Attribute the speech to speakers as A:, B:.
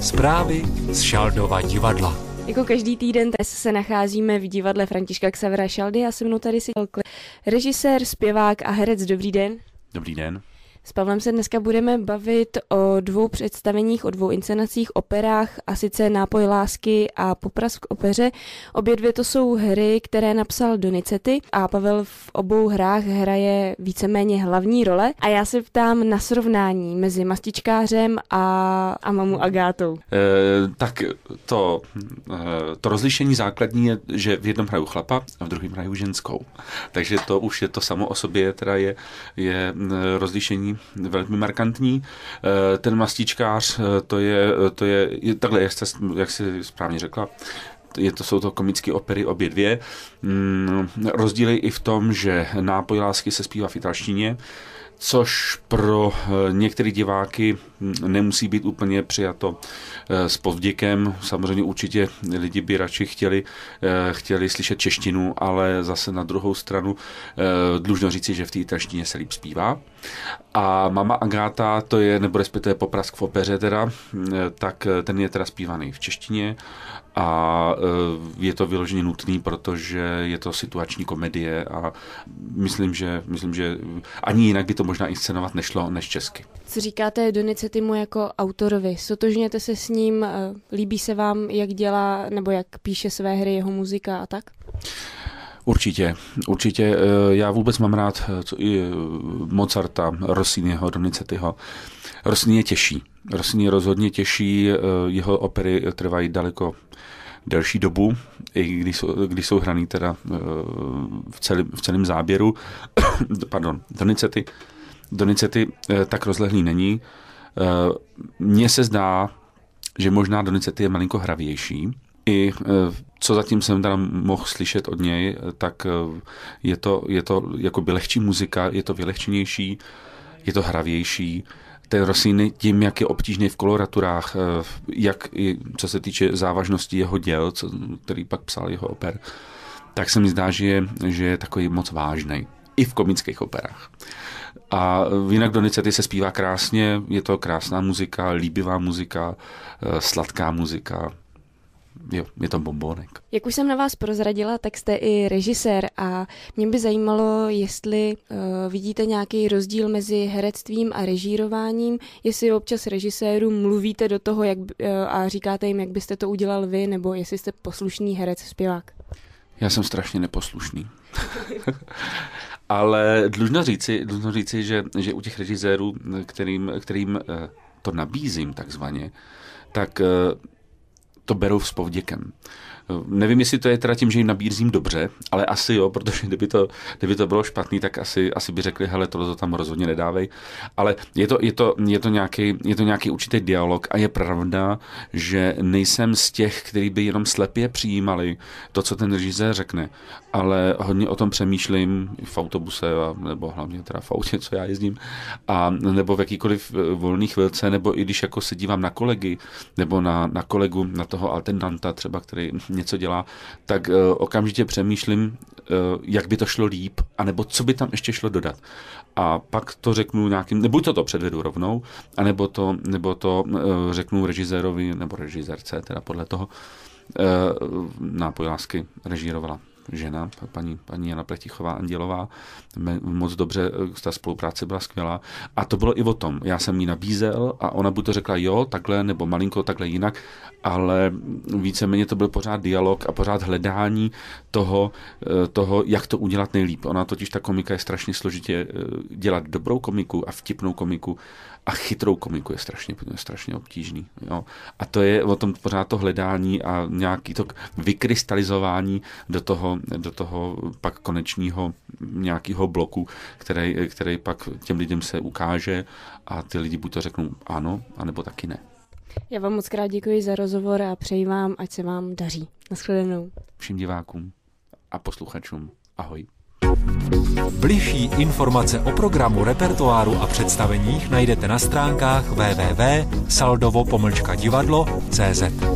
A: Zprávy z Šaldova divadla.
B: Jako každý týden dnes se nacházíme v divadle Františka Xavera Šaldy a se mnou tady si režisér, zpěvák a herec. Dobrý den. Dobrý den. S Pavlem se dneska budeme bavit o dvou představeních, o dvou inscenacích, operách, a sice Nápoj lásky a Poprask opeře. Obě dvě to jsou hry, které napsal Donicety a Pavel v obou hrách hraje víceméně hlavní role. A já se ptám na srovnání mezi Mastičkářem a, a Mamu Agátou.
A: E, tak to, eh, to rozlišení základní je, že v jednom hraju chlapa a v druhém hraju ženskou. Takže to už je to samo o sobě, teda je, je eh, rozlišení velmi, markantní. Eh, ten mastičkář, eh, to je, eh, to je, je takhle, jak, jste, jak jsi správně řekla, je to, jsou to komické opery obě dvě. Mm, i v tom, že nápoj lásky se zpívá v italštině, což pro eh, některé diváky nemusí být úplně přijato eh, s povděkem. Samozřejmě určitě lidi by radši chtěli, eh, chtěli slyšet češtinu, ale zase na druhou stranu dlužno říci, že v té italštině se líp zpívá. A Mama Agáta, to je, nebo respektive poprask v opeře teda, tak ten je teda zpívaný v češtině a je to vyloženě nutný, protože je to situační komedie a myslím, že, myslím, že ani jinak by to možná inscenovat nešlo než česky.
B: Co říkáte Timu jako autorovi? Sotožněte se s ním? Eh, líbí se vám, jak dělá nebo jak píše své hry, jeho muzika a tak?
A: Určitě, určitě. Eh, já vůbec mám rád eh, i Mozarta, Rossiniho, Donizettiho. Rossini je těžší. Rossini je rozhodně těžší, jeho opery trvají daleko delší dobu, i když jsou, když jsou hraný teda v celém, v celém záběru. Pardon, Donizetti Donizetti eh, tak rozlehlý není. Eh, mně se zdá, že možná Donizetti je malinko hravější. I eh, co zatím jsem tam mohl slyšet od něj, tak je to, je to jako by lehčí muzika, je to vylehčenější, je to hravější. Ten Rossini tím, jak je obtížný v koloraturách, jak i co se týče závažnosti jeho děl, co, který pak psal jeho oper, tak se mi zdá, že je, že je takový moc vážný. I v komických operách. A jinak Donizetti se zpívá krásně, je to krásná muzika, líbivá muzika, eh, sladká muzika. Jo, je to bombonek.
B: Jak už jsem na vás prozradila, tak jste i režisér a mě by zajímalo, jestli uh, vidíte nějaký rozdíl mezi herectvím a režírováním, jestli občas režisérům mluvíte do toho jak, uh, a říkáte jim, jak byste to udělal vy, nebo jestli jste poslušný herec, zpěvák.
A: Já jsem strašně neposlušný. Ale dlužno říci, dlužno říci že, že u těch režisérů, kterým, kterým eh, to nabízím takzvaně, tak eh, to berou s povděkem. Nevím, jestli to je teda tím, že jim nabízím dobře, ale asi jo, protože kdyby to, kdyby to bylo špatný, tak asi, asi by řekli, hele, tohle to tam rozhodně nedávej. Ale je to, je to, je to, nějaký, je to nějaký určitý dialog a je pravda, že nejsem z těch, který by jenom slepě přijímali to, co ten režisér řekne, ale hodně o tom přemýšlím v autobuse a, nebo hlavně teda v autě, co já jezdím, a nebo v jakýkoliv e, volný chvilce, nebo i když jako se dívám na kolegy, nebo na, na kolegu, na toho alternanta třeba, který něco dělá, tak eh, okamžitě přemýšlím, eh, jak by to šlo líp, anebo co by tam ještě šlo dodat. A pak to řeknu nějakým, nebo to to předvedu rovnou, anebo to, nebo to eh, řeknu režisérovi, nebo režisérce, teda podle toho, na lásky režírovala žena, paní, paní Jana Pletichová Andělová, moc dobře, eh, ta spolupráce byla skvělá. A to bylo i o tom. Já jsem jí nabízel a ona buď to řekla jo, takhle, nebo malinko, takhle jinak, ale víceméně to byl pořád dialog a pořád hledání toho, eh, toho, jak to udělat nejlíp. Ona totiž, ta komika je strašně složitě eh, dělat dobrou komiku a vtipnou komiku a chytrou komiku je strašně, strašně obtížný. Jo. A to je o tom pořád to hledání a nějaký to vykrystalizování do toho, do toho pak konečního nějakého bloku, který, který pak těm lidem se ukáže a ty lidi buď to řeknou ano, anebo taky ne.
B: Já vám moc krát děkuji za rozhovor a přeji vám, ať se vám daří. Naschledanou.
A: Všem divákům a posluchačům. Ahoj. Bližší informace o programu, repertoáru a představeních najdete na stránkách www.saldovo-divadlo.cz.